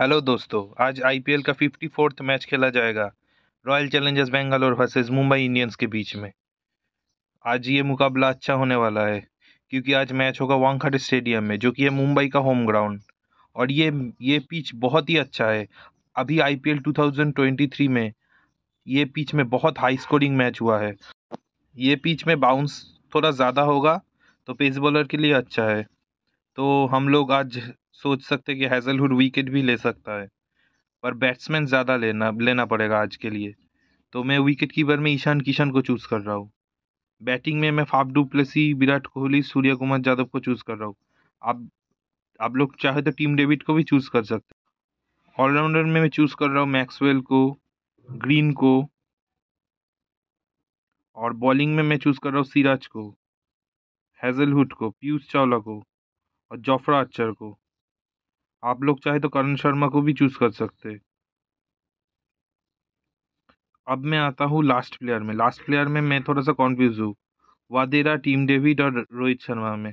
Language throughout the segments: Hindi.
हेलो दोस्तों आज आईपीएल का फिफ्टी फोर्थ मैच खेला जाएगा Royal Challengers Bangalore versus Mumbai Indians के बीच में आज ये मुकाबला अच्छा होने वाला है क्योंकि आज मैच होगा वांगखट स्टेडियम में जो कि है मुंबई का होम ग्राउंड और ये ये पिच बहुत ही अच्छा है अभी आईपीएल 2023 में ये पिच में बहुत हाई स्कोरिंग मैच हुआ है ये पिच में बाउंस थोड़ा ज़्यादा होगा तो पेस बॉलर के लिए अच्छा है तो हम लोग आज सोच सकते हैं कि हैजलहुड विकेट भी ले सकता है पर बैट्समैन ज़्यादा लेना लेना पड़ेगा आज के लिए तो मैं विकेट कीपर में ईशान किशन को चूज़ कर रहा हूँ बैटिंग में मैं फाफ प्लेसी विराट कोहली सूर्य कुमार यादव को चूज़ कर रहा हूँ आप आप लोग चाहे तो टीम डेविड को भी चूज़ कर सकते ऑलराउंडर में मैं चूज़ कर रहा हूँ मैक्सवेल को ग्रीन को और बॉलिंग में मैं चूज़ कर रहा हूँ सिराज को हैज़लहुड को पीयूष चावला को और जोफ्रा अच्छर को आप लोग चाहे तो करण शर्मा को भी चूज कर सकते अब मैं आता हूँ लास्ट प्लेयर में लास्ट प्लेयर में मैं थोड़ा सा कॉन्फ्यूज हूँ वादेरा टीम डेविड और रोहित शर्मा में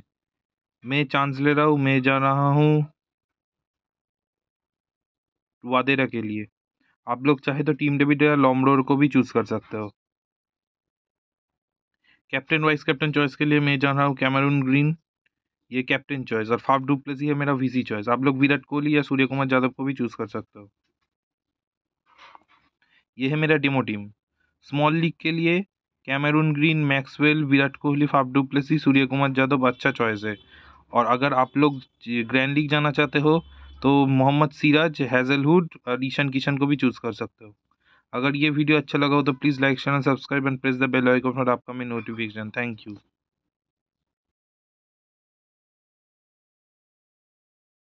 मैं चांस ले रहा हूँ मैं जा रहा हूँ वादेरा के लिए आप लोग चाहे तो टीम डेविड या लॉमडोर को भी चूज कर सकते हो कैप्टन वाइस कैप्टन चॉइस के लिए मैं जा रहा हूँ कैमरून ग्रीन ये कैप्टन चॉइस और फाफ डुप्लेसी है मेरा वीसी चॉइस आप लोग विराट कोहली या सूर्य कुमार यादव को भी चूज़ कर सकते हो ये है मेरा डिमो टीम स्मॉल लीग के लिए Cameron Green Maxwell Virat Kohli Faf du Plessis Surya Kumar Yadav अच्छा चॉइस है और अगर आप लोग ग्रैंड लीग जाना चाहते हो तो मोहम्मद सिराज हैज़लहुड और ईशान किशन को भी चूज़ कर सकते हो अगर ये वीडियो अच्छा लगा हो तो please like share subscribe and press the bell icon for upcoming notification thank you